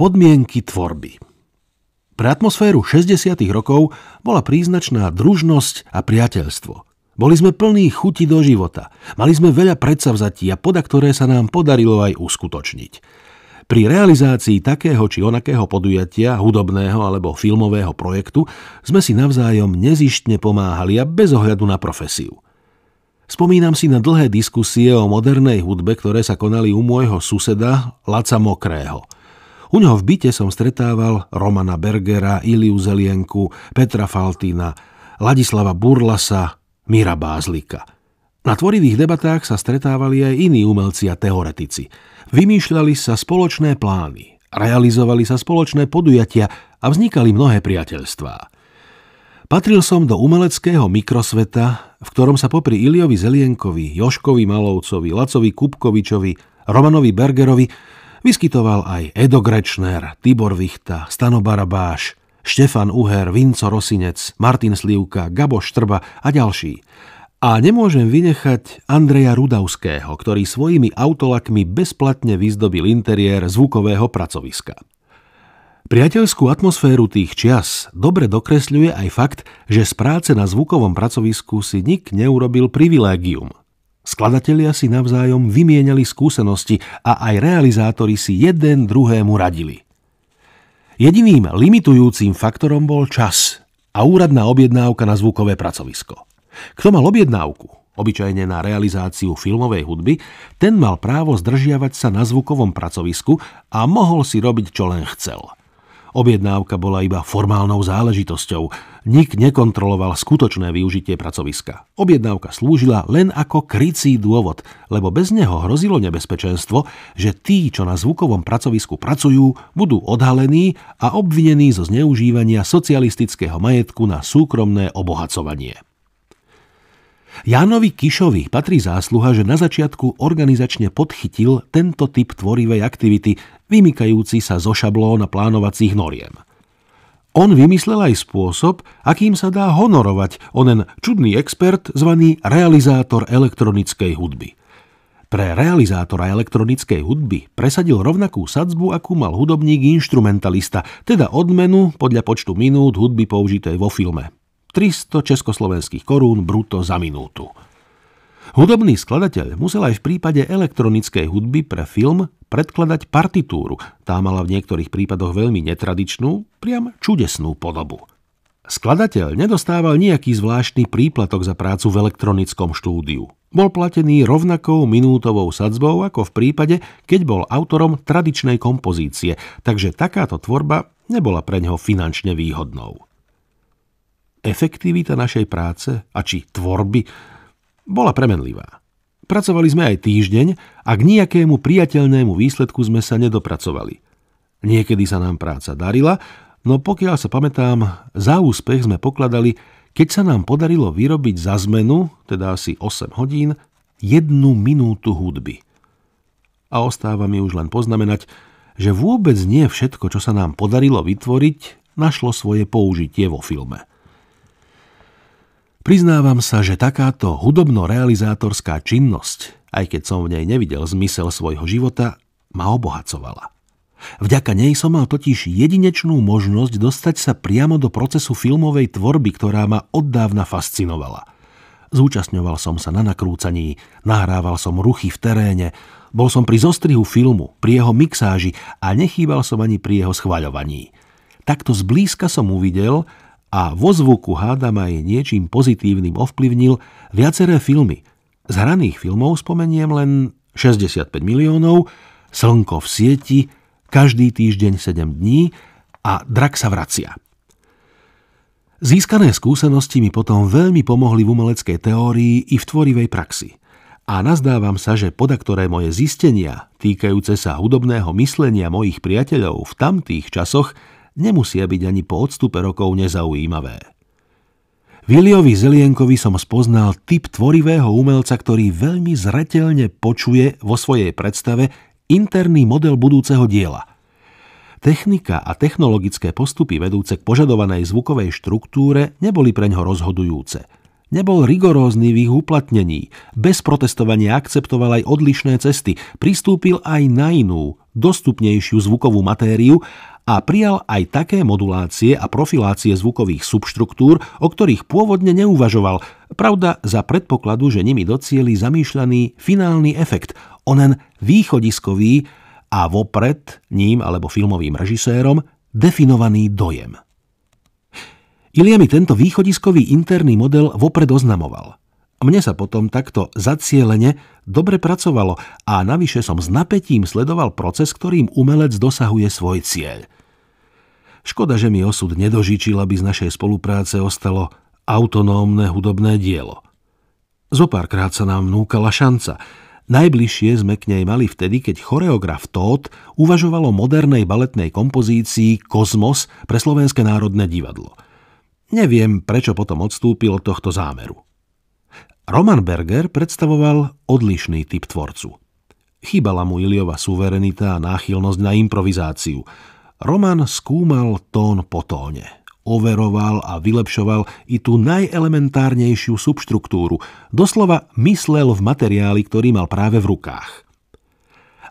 Podmienky tvorby Pre atmosféru 60. rokov bola príznačná družnosť a priateľstvo. Boli sme plní chuti do života, mali sme veľa predsavzatí a poda, ktoré sa nám podarilo aj uskutočniť. Pri realizácii takého či onakého podujatia, hudobného alebo filmového projektu, sme si navzájom nezištne pomáhali a bez ohľadu na profesiu. Spomínam si na dlhé diskusie o modernej hudbe, ktoré sa konali u môjho suseda Laca Mokrého – u neho v byte som stretával Romana Bergera, Iliu Zelienku, Petra Faltína, Ladislava Burlasa, Mira Bázlika. Na tvorivých debatách sa stretávali aj iní umelci a teoretici. Vymýšľali sa spoločné plány, realizovali sa spoločné podujatia a vznikali mnohé priateľstvá. Patril som do umeleckého mikrosveta, v ktorom sa popri Iliovi Zelienkovi, Joškovi Malovcovi, Lacovi Kupkovičovi, Romanovi Bergerovi Vyskytoval aj Edo Grečner, Tibor Vichta, Stano Barabáš, Štefan Uher, Vinco Rosinec, Martin Slivka, Gabo Štrba a ďalší. A nemôžem vynechať Andreja Rudavského, ktorý svojimi autolakmi bezplatne vyzdobil interiér zvukového pracoviska. Priateľskú atmosféru tých čias dobre dokresľuje aj fakt, že z práce na zvukovom pracovisku si nik neurobil privilégium – Skladatelia si navzájom vymienali skúsenosti a aj realizátori si jeden druhému radili. Jediným limitujúcim faktorom bol čas a úradná objednávka na zvukové pracovisko. Kto mal objednávku, obyčajne na realizáciu filmovej hudby, ten mal právo zdržiavať sa na zvukovom pracovisku a mohol si robiť, čo len chcel – Objednávka bola iba formálnou záležitosťou. Nik nekontroloval skutočné využitie pracoviska. Objednávka slúžila len ako krycí dôvod, lebo bez neho hrozilo nebezpečenstvo, že tí, čo na zvukovom pracovisku pracujú, budú odhalení a obvinení zo zneužívania socialistického majetku na súkromné obohacovanie. Jánovi Kišovi patrí zásluha, že na začiatku organizačne podchytil tento typ tvorivej aktivity, vymykajúci sa zo šablón a plánovacích noriem. On vymyslel aj spôsob, akým sa dá honorovať onen čudný expert zvaný realizátor elektronickej hudby. Pre realizátora elektronickej hudby presadil rovnakú sadzbu, akú mal hudobník instrumentalista, teda odmenu podľa počtu minút hudby použitej vo filme. 300 československých korún bruto za minútu. Hudobný skladateľ musel aj v prípade elektronickej hudby pre film predkladať partitúru. Tá mala v niektorých prípadoch veľmi netradičnú, priam čudesnú podobu. Skladateľ nedostával nejaký zvláštny príplatok za prácu v elektronickom štúdiu. Bol platený rovnakou minútovou sadzbou ako v prípade, keď bol autorom tradičnej kompozície, takže takáto tvorba nebola pre neho finančne výhodnou efektivita našej práce a či tvorby bola premenlivá. Pracovali sme aj týždeň a k nejakému priateľnému výsledku sme sa nedopracovali. Niekedy sa nám práca darila, no pokiaľ sa pamätám, za úspech sme pokladali, keď sa nám podarilo vyrobiť za zmenu, teda asi 8 hodín, jednu minútu hudby. A ostáva mi už len poznamenať, že vôbec nie všetko, čo sa nám podarilo vytvoriť, našlo svoje použitie vo filme. Priznávam sa, že takáto hudobno-realizátorská činnosť, aj keď som v nej nevidel zmysel svojho života, ma obohacovala. Vďaka nej som mal totiž jedinečnú možnosť dostať sa priamo do procesu filmovej tvorby, ktorá ma oddávna fascinovala. Zúčastňoval som sa na nakrúcaní, nahrával som ruchy v teréne, bol som pri zostrihu filmu, pri jeho mixáži a nechýbal som ani pri jeho schvaľovaní. Takto zblízka som uvidel, a vo zvuku hádam aj niečím pozitívnym ovplyvnil viaceré filmy. Z hraných filmov spomeniem len 65 miliónov, Slnko v sieti, Každý týždeň 7 dní a Drak sa vracia. Získané skúsenosti mi potom veľmi pomohli v umeleckej teórii i v tvorivej praxi. A nazdávam sa, že podaktoré moje zistenia týkajúce sa hudobného myslenia mojich priateľov v tamtých časoch nemusia byť ani po odstupe rokov nezaujímavé. Viliovi Zelienkovi som spoznal typ tvorivého umelca, ktorý veľmi zretelne počuje vo svojej predstave interný model budúceho diela. Technika a technologické postupy vedúce k požadovanej zvukovej štruktúre neboli preňho rozhodujúce – Nebol rigorózny v ich uplatnení, bez protestovania akceptoval aj odlišné cesty, pristúpil aj na inú, dostupnejšiu zvukovú matériu a prijal aj také modulácie a profilácie zvukových subštruktúr, o ktorých pôvodne neuvažoval, pravda za predpokladu, že nimi docieli zamýšľaný finálny efekt, onen východiskový a vopred ním alebo filmovým režisérom definovaný dojem. Ilia mi tento východiskový interný model vopred oznamoval. Mne sa potom takto zacielene dobre pracovalo a navyše som s napätím sledoval proces, ktorým umelec dosahuje svoj cieľ. Škoda, že mi osud nedožičil, aby z našej spolupráce ostalo autonómne hudobné dielo. Zopárkrát sa nám núkala šanca. Najbližšie sme k nej mali vtedy, keď choreograf Tóth uvažoval o modernej baletnej kompozícii Kozmos pre Slovenské národné divadlo – Neviem, prečo potom odstúpil od tohto zámeru. Roman Berger predstavoval odlišný typ tvorcu. Chýbala mu Iliova suverenita a náchylnosť na improvizáciu. Roman skúmal tón po tóne. Overoval a vylepšoval i tú najelementárnejšiu subštruktúru. Doslova myslel v materiáli, ktorý mal práve v rukách.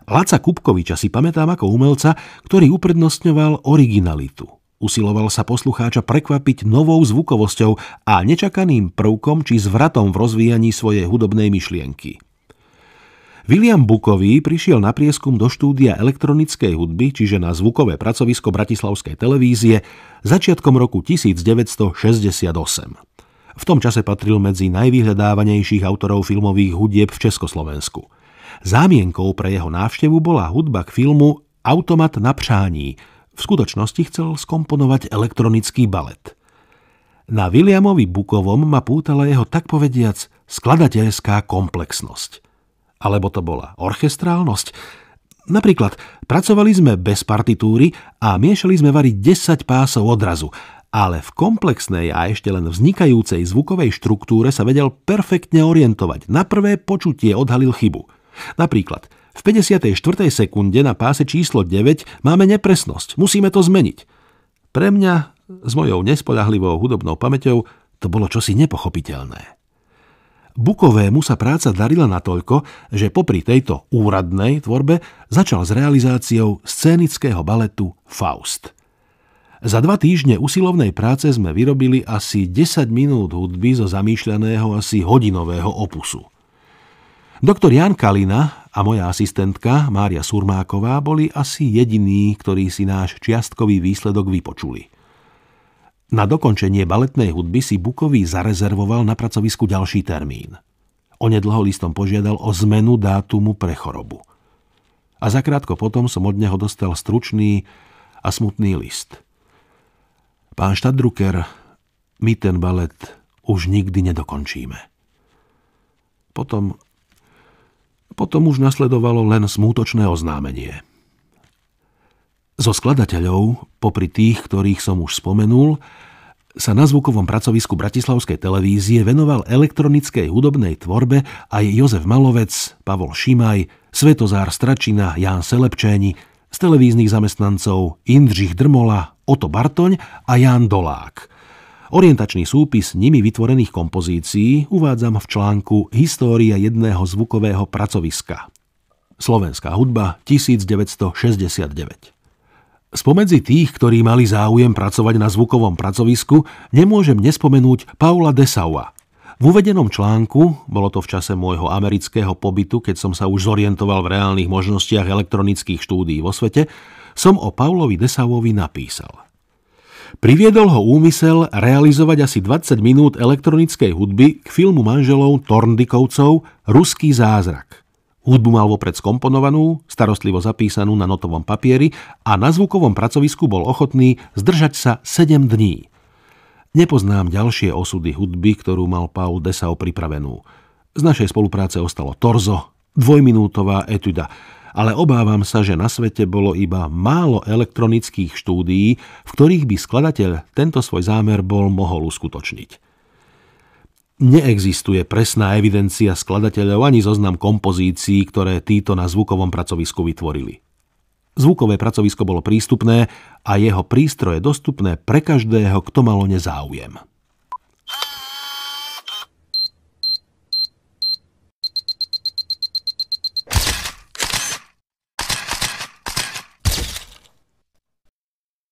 Laca Kupkoviča si pamätám ako umelca, ktorý uprednostňoval originalitu – Usiloval sa poslucháča prekvapiť novou zvukovosťou a nečakaným prvkom či zvratom v rozvíjaní svojej hudobnej myšlienky. William Bukový prišiel na prieskum do štúdia elektronickej hudby, čiže na zvukové pracovisko Bratislavskej televízie, začiatkom roku 1968. V tom čase patril medzi najvyhľadávanejších autorov filmových hudieb v Československu. Zámienkou pre jeho návštevu bola hudba k filmu Automat na přání – v skutočnosti chcel skomponovať elektronický balet. Na Williamovi Bukovom ma pútala jeho tak povediac skladateľská komplexnosť. Alebo to bola orchestrálnosť. Napríklad, pracovali sme bez partitúry a miešali sme variť 10 pásov odrazu, ale v komplexnej a ešte len vznikajúcej zvukovej štruktúre sa vedel perfektne orientovať. Na prvé počutie odhalil chybu. Napríklad – v 54. sekunde na páse číslo 9 máme nepresnosť. Musíme to zmeniť. Pre mňa, s mojou nespoľahlivou hudobnou pamäťou, to bolo čosi nepochopiteľné. Bukovému sa práca darila natoľko, že popri tejto úradnej tvorbe začal s realizáciou scénického baletu Faust. Za dva týždne usilovnej práce sme vyrobili asi 10 minút hudby zo zamýšľaného asi hodinového opusu. Doktor Jan Kalina a moja asistentka Mária Surmáková boli asi jediní, ktorí si náš čiastkový výsledok vypočuli. Na dokončenie baletnej hudby si Bukový zarezervoval na pracovisku ďalší termín. Onedlho listom požiadal o zmenu dátumu pre chorobu. A zakrátko potom som od neho dostal stručný a smutný list. Pán Štadruker, my ten balet už nikdy nedokončíme. Potom potom už nasledovalo len smútočné oznámenie. So skladateľov, popri tých, ktorých som už spomenul, sa na zvukovom pracovisku Bratislavskej televízie venoval elektronickej hudobnej tvorbe aj Jozef Malovec, Pavol Šimaj, Svetozár Stračina, Ján Selepčeni, z televíznych zamestnancov Indřich Drmola, Oto Bartoň a Ján Dolák – Orientačný súpis nimi vytvorených kompozícií uvádzam v článku História jedného zvukového pracoviska. Slovenská hudba 1969. Spomedzi tých, ktorí mali záujem pracovať na zvukovom pracovisku, nemôžem nespomenúť Paula Desaua. V uvedenom článku, bolo to v čase môjho amerického pobytu, keď som sa už zorientoval v reálnych možnostiach elektronických štúdií vo svete, som o Paulovi Desauovi napísal. Priviedol ho úmysel realizovať asi 20 minút elektronickej hudby k filmu manželov Torndykovcov Ruský zázrak. Hudbu mal vopred skomponovanú, starostlivo zapísanú na notovom papieri a na zvukovom pracovisku bol ochotný zdržať sa 7 dní. Nepoznám ďalšie osudy hudby, ktorú mal Paul Desau pripravenú. Z našej spolupráce ostalo torzo, dvojminútová etuda – ale obávam sa, že na svete bolo iba málo elektronických štúdií, v ktorých by skladateľ tento svoj zámer bol mohol uskutočniť. Neexistuje presná evidencia skladateľov ani zoznam kompozícií, ktoré títo na zvukovom pracovisku vytvorili. Zvukové pracovisko bolo prístupné a jeho prístroje dostupné pre každého, kto mal nezáujem. záujem.